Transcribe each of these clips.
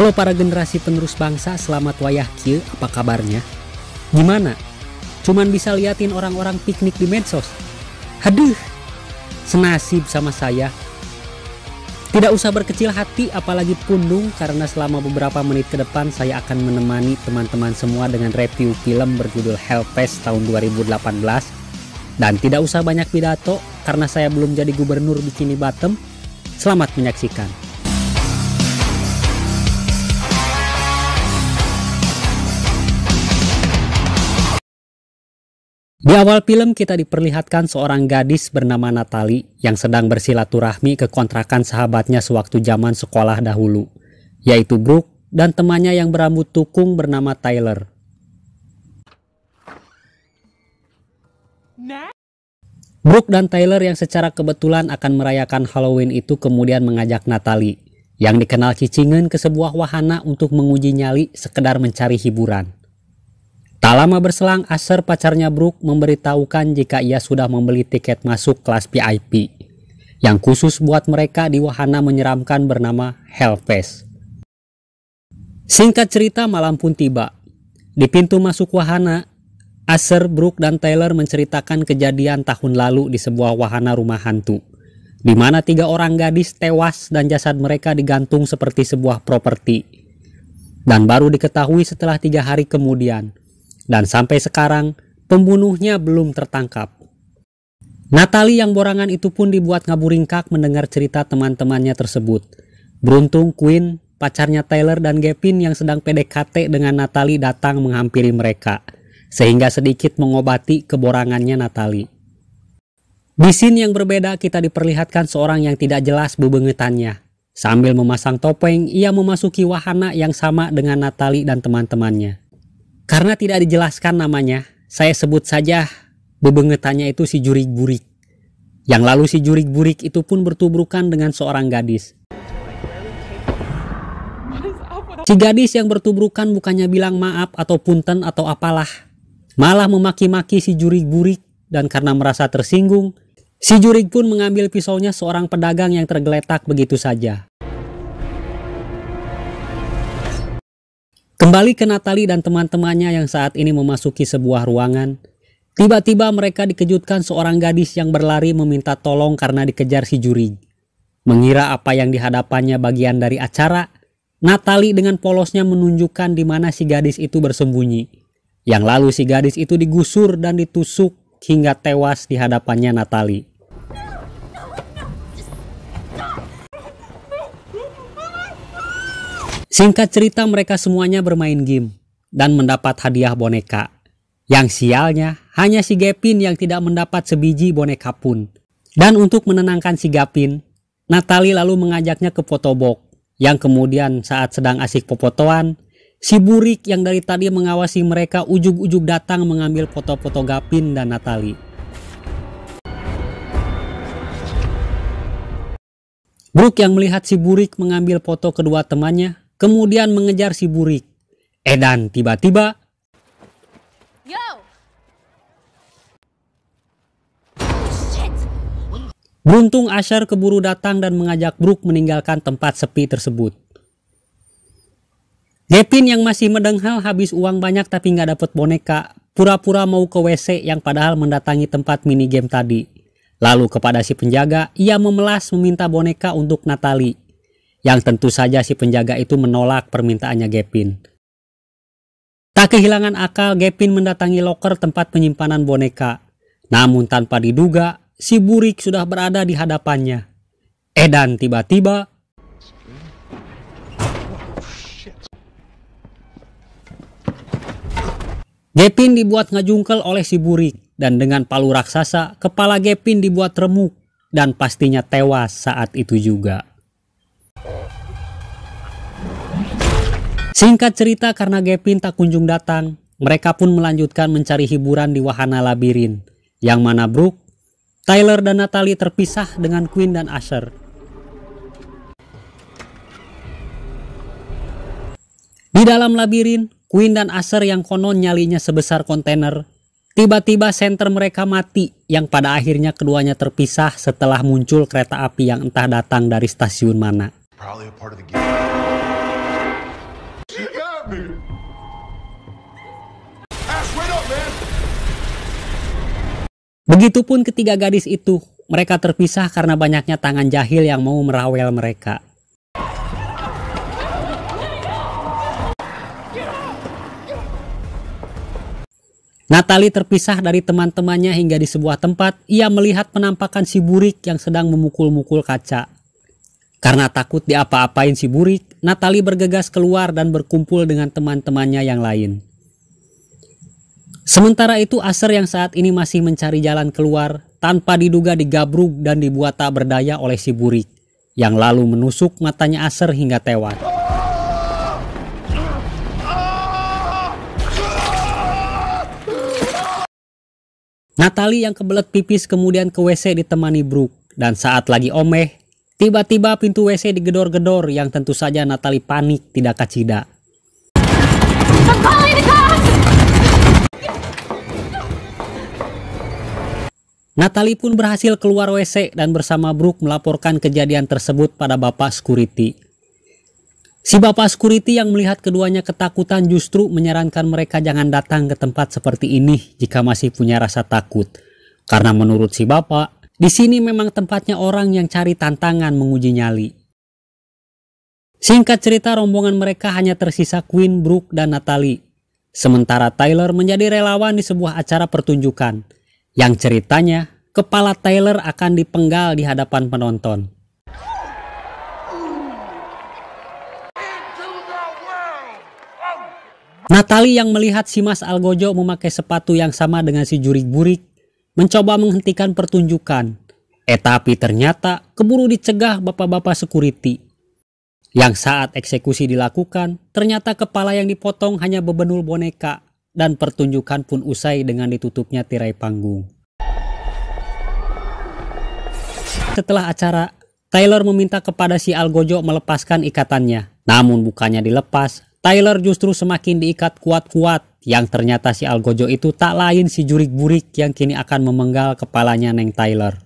Halo para generasi penerus bangsa, selamat wayah kieu, apa kabarnya? Gimana? Cuman bisa liatin orang-orang piknik di medsos. Haduh, senasib sama saya. Tidak usah berkecil hati apalagi pundung karena selama beberapa menit ke depan saya akan menemani teman-teman semua dengan review film berjudul Hellfest tahun 2018 dan tidak usah banyak pidato karena saya belum jadi gubernur di Kini Bottom. Selamat menyaksikan. Di awal film kita diperlihatkan seorang gadis bernama Natali yang sedang bersilaturahmi ke kontrakan sahabatnya sewaktu zaman sekolah dahulu, yaitu Brooke dan temannya yang berambut tukung bernama Tyler. Brooke dan Tyler yang secara kebetulan akan merayakan Halloween itu kemudian mengajak Natalie yang dikenal cicingan ke sebuah wahana untuk menguji nyali sekedar mencari hiburan. Tak lama berselang, Asher pacarnya Brooke memberitahukan jika ia sudah membeli tiket masuk kelas VIP yang khusus buat mereka di wahana menyeramkan bernama Hellfest. Singkat cerita, malam pun tiba. Di pintu masuk wahana, Asher, Brooke, dan Taylor menceritakan kejadian tahun lalu di sebuah wahana rumah hantu, di mana tiga orang gadis tewas dan jasad mereka digantung seperti sebuah properti. Dan baru diketahui setelah tiga hari kemudian, dan sampai sekarang, pembunuhnya belum tertangkap. Natali yang borangan itu pun dibuat ngaburingkak mendengar cerita teman-temannya tersebut. Beruntung Queen, pacarnya Taylor dan Gavin yang sedang PDKT dengan Natali datang menghampiri mereka, sehingga sedikit mengobati keborangannya Natali. Di scene yang berbeda kita diperlihatkan seorang yang tidak jelas bebengetannya. Sambil memasang topeng, ia memasuki wahana yang sama dengan Natali dan teman-temannya. Karena tidak dijelaskan namanya, saya sebut saja bebengetannya itu si Jurik Burik. Yang lalu si Jurik Burik itu pun bertubrukan dengan seorang gadis. Si gadis yang bertubrukan bukannya bilang maaf atau punten atau apalah. Malah memaki-maki si Jurik Burik dan karena merasa tersinggung, si Jurik pun mengambil pisaunya seorang pedagang yang tergeletak begitu saja. Kembali ke Natali dan teman-temannya yang saat ini memasuki sebuah ruangan. Tiba-tiba mereka dikejutkan seorang gadis yang berlari meminta tolong karena dikejar si juri. Mengira apa yang dihadapannya bagian dari acara, Natali dengan polosnya menunjukkan di mana si gadis itu bersembunyi. Yang lalu si gadis itu digusur dan ditusuk hingga tewas di hadapannya Natalie. Singkat cerita mereka semuanya bermain game dan mendapat hadiah boneka. Yang sialnya hanya si Gepin yang tidak mendapat sebiji boneka pun. Dan untuk menenangkan si Gepin, Natali lalu mengajaknya ke fotobok yang kemudian saat sedang asik popotoan, si burik yang dari tadi mengawasi mereka ujug-ujug datang mengambil foto-foto Gepin dan Natali. Brook yang melihat si burik mengambil foto kedua temannya kemudian mengejar si burik. Edan eh, tiba-tiba Beruntung Asher keburu datang dan mengajak Brook meninggalkan tempat sepi tersebut. Devin yang masih medenghal habis uang banyak tapi nggak dapet boneka, pura-pura mau ke WC yang padahal mendatangi tempat minigame tadi. Lalu kepada si penjaga, ia memelas meminta boneka untuk Natalie yang tentu saja si penjaga itu menolak permintaannya Gepin. Tak kehilangan akal, Gepin mendatangi loker tempat penyimpanan boneka. Namun tanpa diduga, si burik sudah berada di hadapannya. Edan tiba-tiba Gepin dibuat ngejungkel oleh si burik dan dengan palu raksasa, kepala Gepin dibuat remuk dan pastinya tewas saat itu juga. Singkat cerita karena Gavin tak kunjung datang, mereka pun melanjutkan mencari hiburan di wahana labirin. Yang mana Brooke, Tyler dan Natalie terpisah dengan Queen dan Asher. Di dalam labirin, Queen dan Asher yang konon nyalinya sebesar kontainer, tiba-tiba senter mereka mati yang pada akhirnya keduanya terpisah setelah muncul kereta api yang entah datang dari stasiun mana. Probably a part of the game. Begitupun ketiga gadis itu, mereka terpisah karena banyaknya tangan jahil yang mau merawel mereka. Natali terpisah dari teman-temannya hingga di sebuah tempat, ia melihat penampakan si burik yang sedang memukul-mukul kaca. Karena takut diapa-apain si Burik, Natali bergegas keluar dan berkumpul dengan teman-temannya yang lain. Sementara itu Aser yang saat ini masih mencari jalan keluar tanpa diduga digabruk dan dibuat tak berdaya oleh si Burik yang lalu menusuk matanya Aser hingga tewas. Natali yang kebelet pipis kemudian ke WC ditemani Brook dan saat lagi omeh Tiba-tiba pintu WC digedor-gedor yang tentu saja Natali panik tidak kacida. Natali pun berhasil keluar WC dan bersama Brook melaporkan kejadian tersebut pada bapak security. Si bapak security yang melihat keduanya ketakutan justru menyarankan mereka jangan datang ke tempat seperti ini jika masih punya rasa takut. Karena menurut si bapak, di sini memang tempatnya orang yang cari tantangan menguji nyali. Singkat cerita rombongan mereka hanya tersisa Queen, Brooke, dan Natalie. Sementara Tyler menjadi relawan di sebuah acara pertunjukan yang ceritanya kepala Tyler akan dipenggal di hadapan penonton. Natalie yang melihat si Mas Algojo memakai sepatu yang sama dengan si Jurik Burik mencoba menghentikan pertunjukan. Eh tapi ternyata keburu dicegah bapak-bapak security. Yang saat eksekusi dilakukan, ternyata kepala yang dipotong hanya bebenul boneka dan pertunjukan pun usai dengan ditutupnya tirai panggung. Setelah acara, Taylor meminta kepada si Algojo melepaskan ikatannya. Namun bukannya dilepas, Tyler justru semakin diikat kuat-kuat yang ternyata si Algojo itu tak lain si jurik-burik yang kini akan memenggal kepalanya Neng Tyler.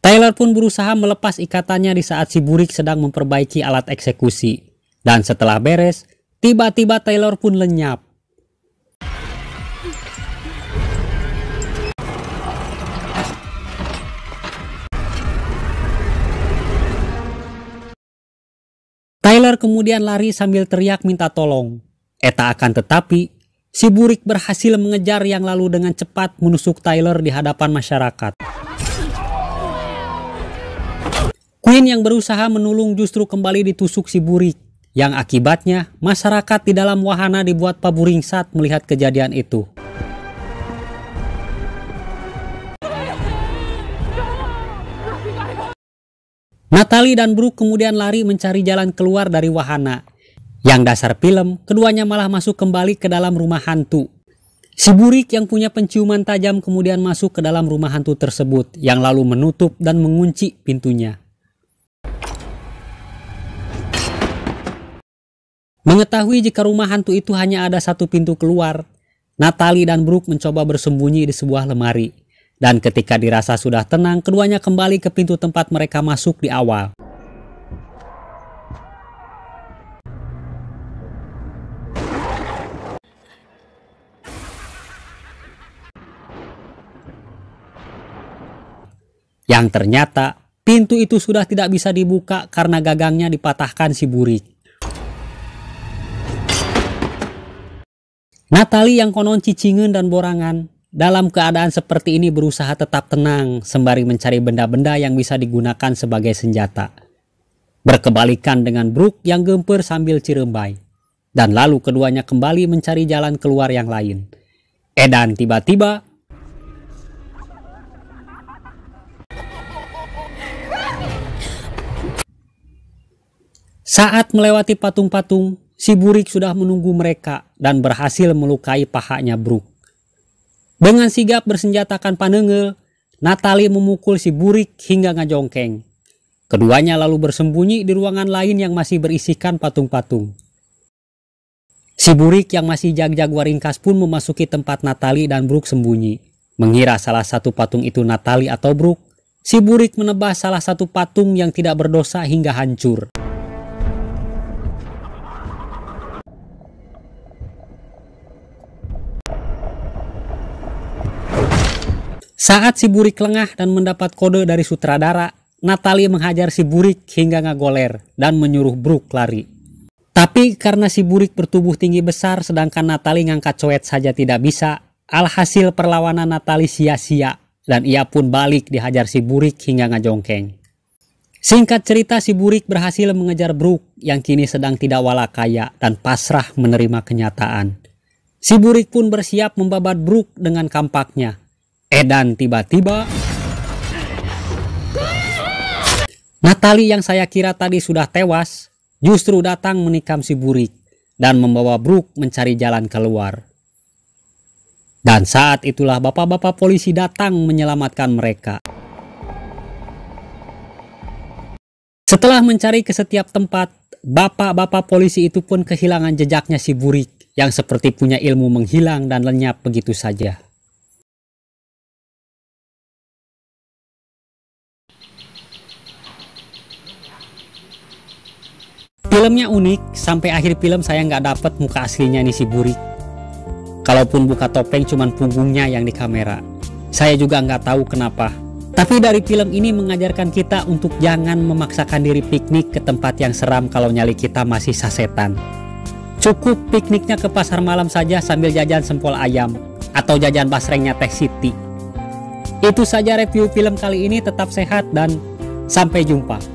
Tyler pun berusaha melepas ikatannya di saat si burik sedang memperbaiki alat eksekusi. Dan setelah beres, tiba-tiba Tyler pun lenyap. Muller kemudian lari sambil teriak minta tolong. Eta akan tetapi, si Burik berhasil mengejar yang lalu dengan cepat menusuk Tyler di hadapan masyarakat. Queen yang berusaha menolong justru kembali ditusuk si Burik, yang akibatnya masyarakat di dalam wahana dibuat paburing saat melihat kejadian itu. Natalie dan Brooke kemudian lari mencari jalan keluar dari wahana. Yang dasar film, keduanya malah masuk kembali ke dalam rumah hantu. Si burik yang punya penciuman tajam kemudian masuk ke dalam rumah hantu tersebut yang lalu menutup dan mengunci pintunya. Mengetahui jika rumah hantu itu hanya ada satu pintu keluar, Natalie dan Brooke mencoba bersembunyi di sebuah lemari. Dan ketika dirasa sudah tenang, keduanya kembali ke pintu tempat mereka masuk di awal. Yang ternyata, pintu itu sudah tidak bisa dibuka karena gagangnya dipatahkan si burik. Natali yang konon cicingan dan borangan dalam keadaan seperti ini berusaha tetap tenang sembari mencari benda-benda yang bisa digunakan sebagai senjata. Berkebalikan dengan Brook yang gempur sambil cirembai. Dan lalu keduanya kembali mencari jalan keluar yang lain. Edan tiba-tiba Saat melewati patung-patung, si Burik sudah menunggu mereka dan berhasil melukai pahanya Brook. Dengan sigap bersenjatakan panengel, Natali memukul si burik hingga ngajongkeng. Keduanya lalu bersembunyi di ruangan lain yang masih berisikan patung-patung. Si burik yang masih jag-jag waringkas pun memasuki tempat Natali dan Bruk sembunyi. Mengira salah satu patung itu Natali atau Bruk, si burik menebas salah satu patung yang tidak berdosa hingga hancur. Saat si Burik lengah dan mendapat kode dari sutradara, Natali menghajar si Burik hingga ngagoler dan menyuruh Brooke lari. Tapi karena si Burik bertubuh tinggi besar sedangkan Natali ngangkat coet saja tidak bisa, alhasil perlawanan Natali sia-sia dan ia pun balik dihajar si Burik hingga ngajongkeng. Singkat cerita si Burik berhasil mengejar Brooke yang kini sedang tidak wala kaya dan pasrah menerima kenyataan. Si Burik pun bersiap membabat Brooke dengan kampaknya Edan eh, tiba-tiba Natali yang saya kira tadi sudah tewas justru datang menikam si Burik dan membawa Brook mencari jalan keluar. Dan saat itulah bapak-bapak polisi datang menyelamatkan mereka. Setelah mencari ke setiap tempat, bapak-bapak polisi itu pun kehilangan jejaknya si Burik yang seperti punya ilmu menghilang dan lenyap begitu saja. Filmnya unik, sampai akhir film saya nggak dapet muka aslinya nih si Buri. Kalaupun buka topeng cuman punggungnya yang di kamera. Saya juga nggak tahu kenapa. Tapi dari film ini mengajarkan kita untuk jangan memaksakan diri piknik ke tempat yang seram kalau nyali kita masih sasetan. Cukup pikniknya ke pasar malam saja sambil jajan sempol ayam atau jajan basrengnya Teh Siti. Itu saja review film kali ini tetap sehat dan sampai jumpa.